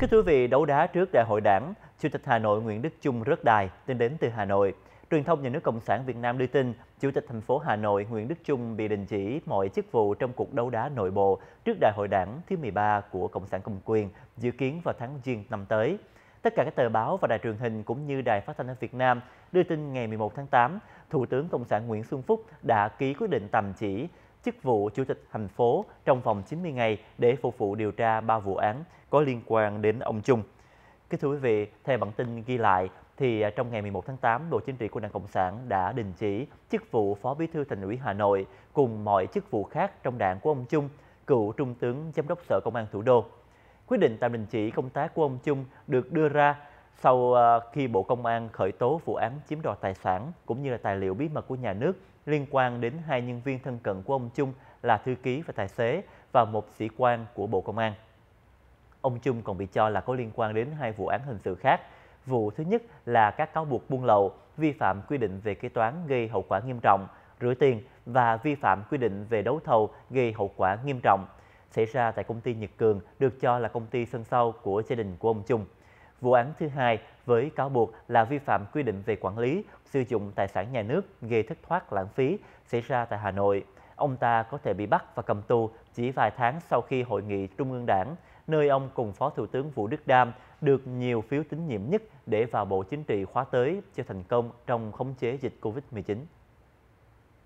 Kính thưa quý vị, đấu đá trước đại hội đảng, Chủ tịch Hà Nội Nguyễn Đức Chung rớt đài tin đến từ Hà Nội. Truyền thông nhà nước Cộng sản Việt Nam đưa tin, Chủ tịch thành phố Hà Nội Nguyễn Đức Chung bị đình chỉ mọi chức vụ trong cuộc đấu đá nội bộ trước đại hội đảng thứ 13 của Cộng sản Cầm quyền, dự kiến vào tháng Giêng năm tới. Tất cả các tờ báo và đài truyền hình cũng như đài phát thanh ở Việt Nam đưa tin ngày 11 tháng 8, Thủ tướng Cộng sản Nguyễn Xuân Phúc đã ký quyết định tạm chỉ chức vụ Chủ tịch thành phố trong vòng 90 ngày để phục vụ điều tra 3 vụ án có liên quan đến ông Chung. Kính thưa quý vị, theo bản tin ghi lại, thì à, trong ngày 11 tháng 8, Bộ Chính trị của Đảng Cộng sản đã đình chỉ chức vụ Phó Bí thư Thành ủy Hà Nội cùng mọi chức vụ khác trong đảng của ông Chung, cựu Trung tướng Giám đốc Sở Công an Thủ đô. Quyết định tạm đình chỉ công tác của ông Chung được đưa ra sau ờ, khi Bộ Công an khởi tố vụ án chiếm đoạt tài sản cũng như là tài liệu bí mật của nhà nước liên quan đến hai nhân viên thân cận của ông Trung là thư ký và tài xế và một sĩ quan của Bộ Công an. Ông Trung còn bị cho là có liên quan đến hai vụ án hình sự khác. Vụ thứ nhất là các cáo buộc buôn lậu, vi phạm quy định về kế toán gây hậu quả nghiêm trọng, rửa tiền và vi phạm quy định về đấu thầu gây hậu quả nghiêm trọng xảy ra tại công ty Nhật Cường được cho là công ty sân sau của gia đình của ông Trung vụ án thứ hai với cáo buộc là vi phạm quy định về quản lý, sử dụng tài sản nhà nước gây thất thoát lãng phí xảy ra tại Hà Nội. Ông ta có thể bị bắt và cầm tù chỉ vài tháng sau khi hội nghị Trung ương Đảng, nơi ông cùng Phó Thủ tướng Vũ Đức Đam được nhiều phiếu tín nhiệm nhất để vào Bộ Chính trị khóa tới cho thành công trong khống chế dịch Covid-19.